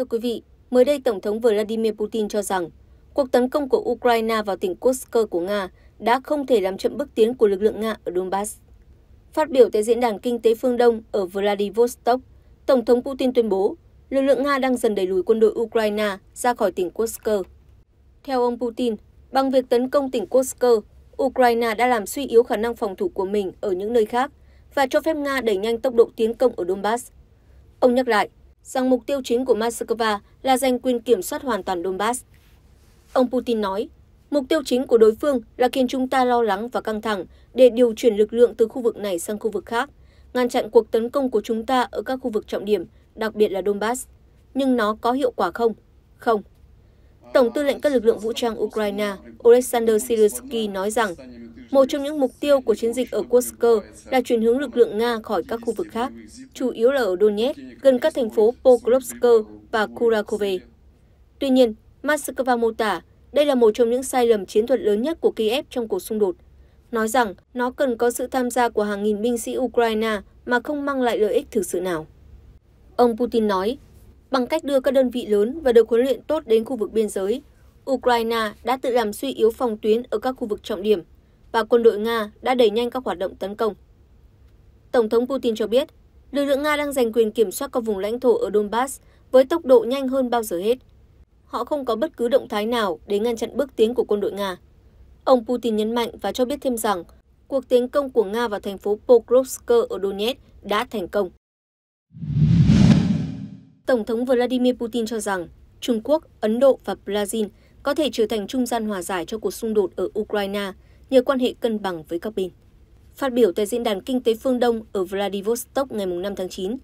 Thưa quý vị, mới đây Tổng thống Vladimir Putin cho rằng cuộc tấn công của Ukraine vào tỉnh Kursk của Nga đã không thể làm chậm bước tiến của lực lượng Nga ở Donbass. Phát biểu tại Diễn đàn Kinh tế Phương Đông ở Vladivostok, Tổng thống Putin tuyên bố lực lượng Nga đang dần đẩy lùi quân đội Ukraine ra khỏi tỉnh Kursk. Theo ông Putin, bằng việc tấn công tỉnh Kursk, Ukraine đã làm suy yếu khả năng phòng thủ của mình ở những nơi khác và cho phép Nga đẩy nhanh tốc độ tiến công ở Donbass. Ông nhắc lại, rằng mục tiêu chính của moscow là giành quyền kiểm soát hoàn toàn donbass ông putin nói mục tiêu chính của đối phương là khiến chúng ta lo lắng và căng thẳng để điều chuyển lực lượng từ khu vực này sang khu vực khác ngăn chặn cuộc tấn công của chúng ta ở các khu vực trọng điểm đặc biệt là donbass nhưng nó có hiệu quả không không Tổng tư lệnh các lực lượng vũ trang Ukraine Oleksandr Siriusky nói rằng một trong những mục tiêu của chiến dịch ở Kursk là chuyển hướng lực lượng Nga khỏi các khu vực khác, chủ yếu là ở Donetsk, gần các thành phố Pokrovsk và Kurakove. Tuy nhiên, Moscow mô tả đây là một trong những sai lầm chiến thuật lớn nhất của Kiev trong cuộc xung đột, nói rằng nó cần có sự tham gia của hàng nghìn binh sĩ Ukraine mà không mang lại lợi ích thực sự nào. Ông Putin nói, bằng cách đưa các đơn vị lớn và được huấn luyện tốt đến khu vực biên giới, Ukraine đã tự làm suy yếu phòng tuyến ở các khu vực trọng điểm và quân đội Nga đã đẩy nhanh các hoạt động tấn công. Tổng thống Putin cho biết, lực lượng Nga đang giành quyền kiểm soát các vùng lãnh thổ ở Donbass với tốc độ nhanh hơn bao giờ hết. Họ không có bất cứ động thái nào để ngăn chặn bước tiến của quân đội Nga. Ông Putin nhấn mạnh và cho biết thêm rằng cuộc tiến công của Nga vào thành phố Pokrovsk ở Donetsk đã thành công. Tổng thống Vladimir Putin cho rằng Trung Quốc, Ấn Độ và Brazil có thể trở thành trung gian hòa giải cho cuộc xung đột ở Ukraine – nhờ quan hệ cân bằng với các bên. Phát biểu tại Diễn đàn Kinh tế Phương Đông ở Vladivostok ngày 5 tháng 9,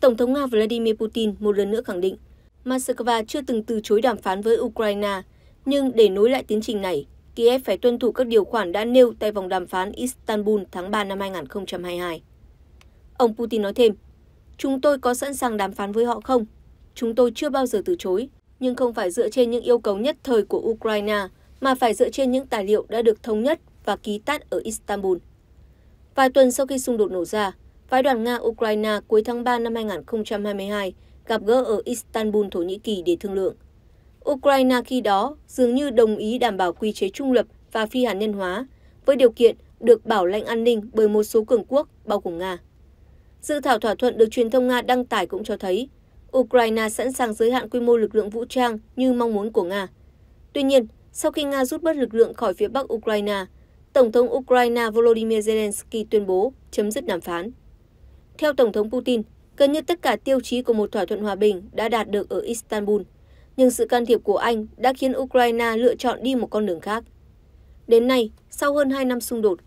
Tổng thống Nga Vladimir Putin một lần nữa khẳng định Moscow chưa từng từ chối đàm phán với Ukraine, nhưng để nối lại tiến trình này, Kiev phải tuân thủ các điều khoản đã nêu tại vòng đàm phán Istanbul tháng 3 năm 2022. Ông Putin nói thêm, Chúng tôi có sẵn sàng đàm phán với họ không? Chúng tôi chưa bao giờ từ chối, nhưng không phải dựa trên những yêu cầu nhất thời của Ukraine, mà phải dựa trên những tài liệu đã được thống nhất và ký tắt ở Istanbul. Vài tuần sau khi xung đột nổ ra, phái đoàn Nga-Ukraine cuối tháng 3 năm 2022 gặp gỡ ở Istanbul, Thổ Nhĩ Kỳ để thương lượng. Ukraine khi đó dường như đồng ý đảm bảo quy chế trung lập và phi hạt nhân hóa, với điều kiện được bảo lãnh an ninh bởi một số cường quốc, bao gồm Nga. Dự thảo thỏa thuận được truyền thông Nga đăng tải cũng cho thấy, Ukraine sẵn sàng giới hạn quy mô lực lượng vũ trang như mong muốn của Nga. Tuy nhiên, sau khi Nga rút bớt lực lượng khỏi phía bắc Ukraine, Tổng thống Ukraine Volodymyr Zelensky tuyên bố chấm dứt đàm phán. Theo Tổng thống Putin, gần như tất cả tiêu chí của một thỏa thuận hòa bình đã đạt được ở Istanbul, nhưng sự can thiệp của Anh đã khiến Ukraine lựa chọn đi một con đường khác. Đến nay, sau hơn 2 năm xung đột,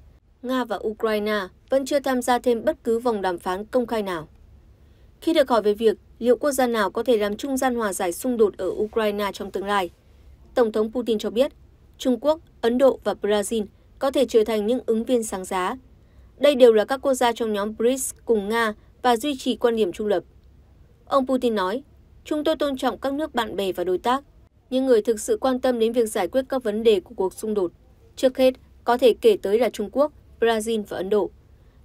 Nga và Ukraine vẫn chưa tham gia thêm bất cứ vòng đàm phán công khai nào. Khi được hỏi về việc liệu quốc gia nào có thể làm trung gian hòa giải xung đột ở Ukraine trong tương lai, Tổng thống Putin cho biết Trung Quốc, Ấn Độ và Brazil có thể trở thành những ứng viên sáng giá. Đây đều là các quốc gia trong nhóm BRICS cùng Nga và duy trì quan điểm trung lập. Ông Putin nói, chúng tôi tôn trọng các nước bạn bè và đối tác, những người thực sự quan tâm đến việc giải quyết các vấn đề của cuộc xung đột. Trước hết, có thể kể tới là Trung Quốc, Brazil và Ấn Độ.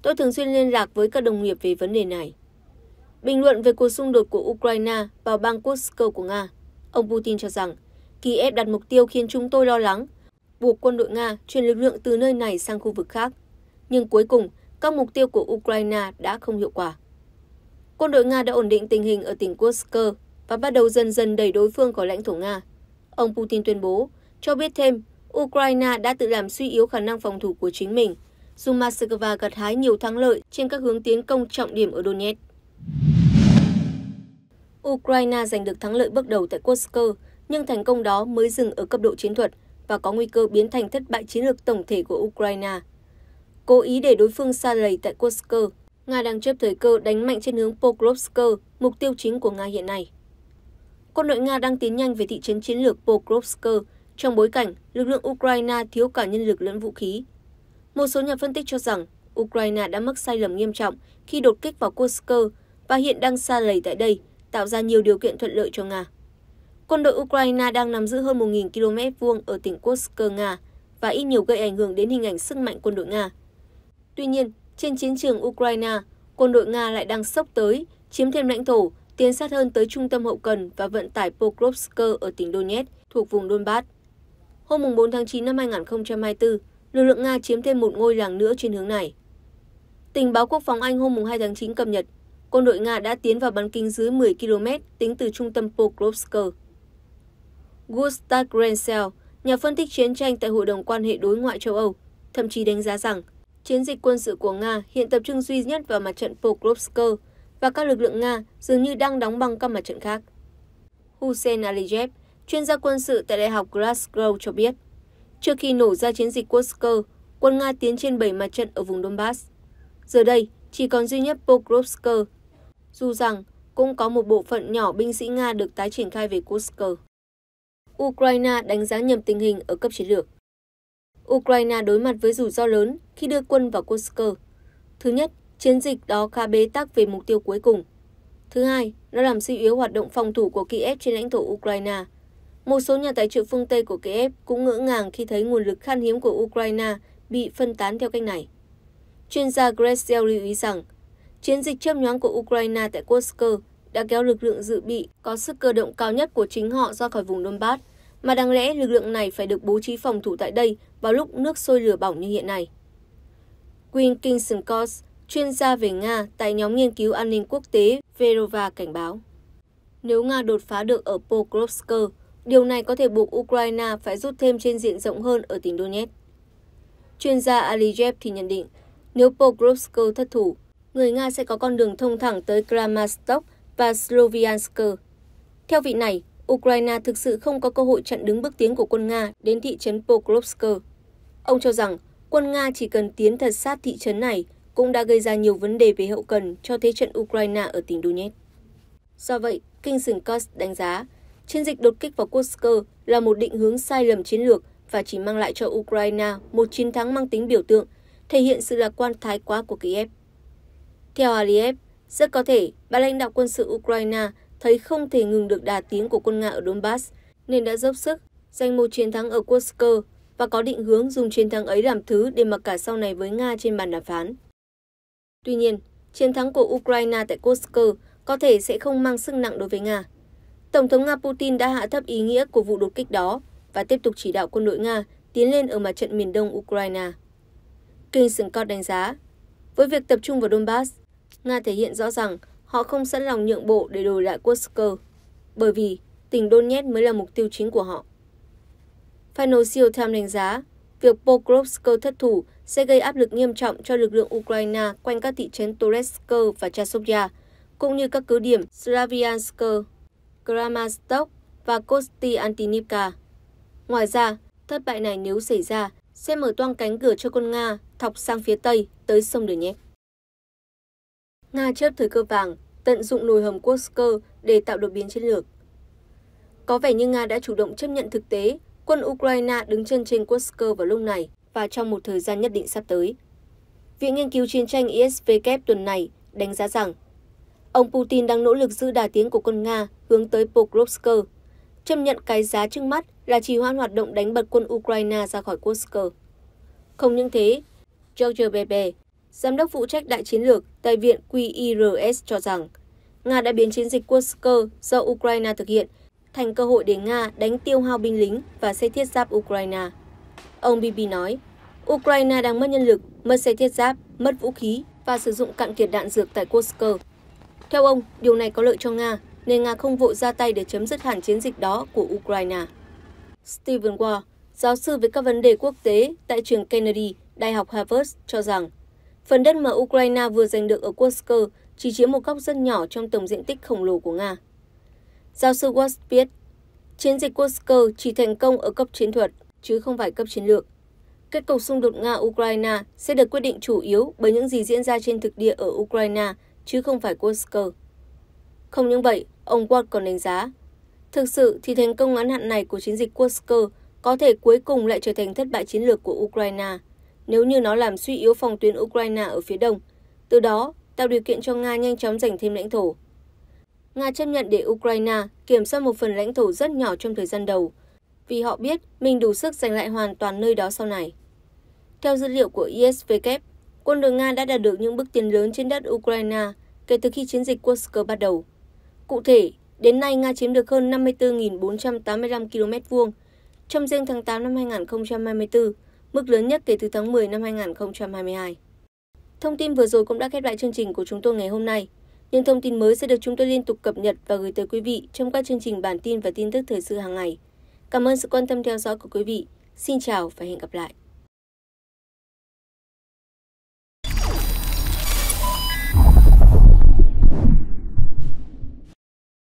Tôi thường xuyên liên lạc với các đồng nghiệp về vấn đề này. Bình luận về cuộc xung đột của Ukraine vào bang Kursk của Nga, ông Putin cho rằng Kiev đặt mục tiêu khiến chúng tôi lo lắng – buộc quân đội Nga chuyển lực lượng từ nơi này sang khu vực khác, nhưng cuối cùng các mục tiêu của Ukraine đã không hiệu quả. Quân đội Nga đã ổn định tình hình ở tỉnh Kursk và bắt đầu dần dần đẩy đối phương khỏi lãnh thổ Nga. Ông Putin tuyên bố, cho biết thêm, Ukraine đã tự làm suy yếu khả năng phòng thủ của chính mình, dù Moscow gặt hái nhiều thắng lợi trên các hướng tiến công trọng điểm ở Donetsk. Ukraine giành được thắng lợi bước đầu tại Kursk, nhưng thành công đó mới dừng ở cấp độ chiến thuật và có nguy cơ biến thành thất bại chiến lược tổng thể của Ukraine. Cố ý để đối phương xa lầy tại Kursk, Nga đang chớp thời cơ đánh mạnh trên hướng Pokrovsk, mục tiêu chính của Nga hiện nay. Quân đội Nga đang tiến nhanh về thị trấn chiến lược Pokrovsk trong bối cảnh lực lượng Ukraine thiếu cả nhân lực lẫn vũ khí. Một số nhà phân tích cho rằng Ukraine đã mắc sai lầm nghiêm trọng khi đột kích vào Kursk và hiện đang xa lầy tại đây, tạo ra nhiều điều kiện thuận lợi cho Nga quân đội Ukraine đang nắm giữ hơn 1.000 km vuông ở tỉnh Kursk, Nga và ít nhiều gây ảnh hưởng đến hình ảnh sức mạnh quân đội Nga. Tuy nhiên, trên chiến trường Ukraine, quân đội Nga lại đang sốc tới, chiếm thêm lãnh thổ, tiến sát hơn tới trung tâm hậu cần và vận tải Pokrovsk ở tỉnh Donetsk thuộc vùng Donbass. Hôm 4 tháng 9 năm 2024, lực lượng Nga chiếm thêm một ngôi làng nữa trên hướng này. Tình báo quốc phòng Anh hôm 2 tháng 9 cập nhật, quân đội Nga đã tiến vào bán kính dưới 10 km tính từ trung tâm Pokrovsk. Gustav Grenzel, nhà phân tích chiến tranh tại Hội đồng quan hệ đối ngoại châu Âu, thậm chí đánh giá rằng chiến dịch quân sự của Nga hiện tập trung duy nhất vào mặt trận Pokrovsk và các lực lượng Nga dường như đang đóng băng các mặt trận khác. Hussein Aliyev, chuyên gia quân sự tại Đại học Glasgow cho biết, trước khi nổ ra chiến dịch Kursk, quân Nga tiến trên 7 mặt trận ở vùng Donbass. Giờ đây, chỉ còn duy nhất Pokrovsk, dù rằng cũng có một bộ phận nhỏ binh sĩ Nga được tái triển khai về Kursk. Ukraine đánh giá nhầm tình hình ở cấp chiến lược. Ukraine đối mặt với rủi ro lớn khi đưa quân vào Kursk. Thứ nhất, chiến dịch đó khá bế tắc về mục tiêu cuối cùng. Thứ hai, nó làm suy yếu hoạt động phòng thủ của Kiev trên lãnh thổ Ukraine. Một số nhà tài trợ phương Tây của Kiev cũng ngỡ ngàng khi thấy nguồn lực khan hiếm của Ukraine bị phân tán theo cách này. Chuyên gia Gressel lưu ý rằng, chiến dịch chớp nhoáng của Ukraine tại Kursk đã kéo lực lượng dự bị có sức cơ động cao nhất của chính họ ra khỏi vùng Donbass, mà đáng lẽ lực lượng này phải được bố trí phòng thủ tại đây vào lúc nước sôi lửa bỏng như hiện nay. Queen Kingston Kors, chuyên gia về Nga tại nhóm nghiên cứu an ninh quốc tế Verova cảnh báo. Nếu Nga đột phá được ở Pokrovsk, điều này có thể buộc Ukraine phải rút thêm trên diện rộng hơn ở tỉnh Donetsk. Chuyên gia Aliyev thì nhận định, nếu Pokrovsk thất thủ, người Nga sẽ có con đường thông thẳng tới Kramatorsk và Sloviansk. Theo vị này, Ukraine thực sự không có cơ hội chặn đứng bước tiến của quân Nga đến thị trấn Pokrovsk. Ông cho rằng quân Nga chỉ cần tiến thật sát thị trấn này cũng đã gây ra nhiều vấn đề về hậu cần cho thế trận Ukraine ở tỉnh Donetsk. Do vậy, Kingston Cost đánh giá, chiến dịch đột kích vào Kursk là một định hướng sai lầm chiến lược và chỉ mang lại cho Ukraine một chiến thắng mang tính biểu tượng, thể hiện sự lạc quan thái quá của Kiev. Theo Aliyev, rất có thể, ba lãnh đạo quân sự Ukraine thấy không thể ngừng được đà tiến của quân Nga ở Donbass, nên đã dốc sức giành một chiến thắng ở Kursk và có định hướng dùng chiến thắng ấy làm thứ để mặc cả sau này với Nga trên bàn đàm phán. Tuy nhiên, chiến thắng của Ukraine tại Kursk có thể sẽ không mang sức nặng đối với Nga. Tổng thống Nga Putin đã hạ thấp ý nghĩa của vụ đột kích đó và tiếp tục chỉ đạo quân đội Nga tiến lên ở mặt trận miền đông Ukraine. Kingson Scott đánh giá, với việc tập trung vào Donbass, Nga thể hiện rõ rằng họ không sẵn lòng nhượng bộ để đổi lại Kursk, bởi vì tỉnh Donetsk mới là mục tiêu chính của họ. Financial Times đánh giá, việc Pokrovsk thất thủ sẽ gây áp lực nghiêm trọng cho lực lượng Ukraine quanh các thị trấn Toretsk và Chasovya, cũng như các cứ điểm Slaviansk, Kramatorsk và Kostiantynivka. Ngoài ra, thất bại này nếu xảy ra sẽ mở toang cánh cửa cho quân Nga thọc sang phía Tây tới sông Donetsk. Nga chớp thời cơ vàng, tận dụng nồi hầm Kursk để tạo đột biến chiến lược. Có vẻ như Nga đã chủ động chấp nhận thực tế quân Ukraine đứng chân trên Kursk vào lúc này và trong một thời gian nhất định sắp tới. Viện Nghiên cứu Chiến tranh ISVK tuần này đánh giá rằng ông Putin đang nỗ lực giữ đà tiến của quân Nga hướng tới Pokrovsk, chấp nhận cái giá trước mắt là trì hoãn hoạt động đánh bật quân Ukraine ra khỏi Kursk. Không những thế, George Bebe, giám đốc phụ trách đại chiến lược tại viện QIRS cho rằng Nga đã biến chiến dịch Kursk do Ukraine thực hiện thành cơ hội để Nga đánh tiêu hao binh lính và xe thiết giáp Ukraine. Ông Bibi nói, Ukraine đang mất nhân lực, mất xe thiết giáp, mất vũ khí và sử dụng cạn kiệt đạn dược tại Kursk. Theo ông, điều này có lợi cho Nga, nên Nga không vội ra tay để chấm dứt hẳn chiến dịch đó của Ukraine. Stephen Wall, giáo sư về các vấn đề quốc tế tại trường Kennedy, Đại học Harvard cho rằng Phần đất mà Ukraine vừa giành được ở Kursk chỉ chiếm một góc rất nhỏ trong tổng diện tích khổng lồ của Nga. Giáo sư Watts biết, chiến dịch Kursk chỉ thành công ở cấp chiến thuật, chứ không phải cấp chiến lược. Kết cục xung đột Nga-Ukraine sẽ được quyết định chủ yếu bởi những gì diễn ra trên thực địa ở Ukraine, chứ không phải Kursk. Không những vậy, ông Watt còn đánh giá, thực sự thì thành công ngắn hạn này của chiến dịch Kursk có thể cuối cùng lại trở thành thất bại chiến lược của Ukraine – nếu như nó làm suy yếu phòng tuyến Ukraine ở phía đông, từ đó tạo điều kiện cho Nga nhanh chóng giành thêm lãnh thổ. Nga chấp nhận để Ukraine kiểm soát một phần lãnh thổ rất nhỏ trong thời gian đầu, vì họ biết mình đủ sức giành lại hoàn toàn nơi đó sau này. Theo dữ liệu của ISW, quân đội Nga đã đạt được những bước tiến lớn trên đất Ukraine kể từ khi chiến dịch Kursk bắt đầu. Cụ thể, đến nay Nga chiếm được hơn 54.485 km vuông. Trong riêng tháng 8 năm 2024, mức lớn nhất kể từ tháng 10 năm 2022. Thông tin vừa rồi cũng đã khép lại chương trình của chúng tôi ngày hôm nay. Những thông tin mới sẽ được chúng tôi liên tục cập nhật và gửi tới quý vị trong các chương trình bản tin và tin tức thời sự hàng ngày. Cảm ơn sự quan tâm theo dõi của quý vị. Xin chào và hẹn gặp lại.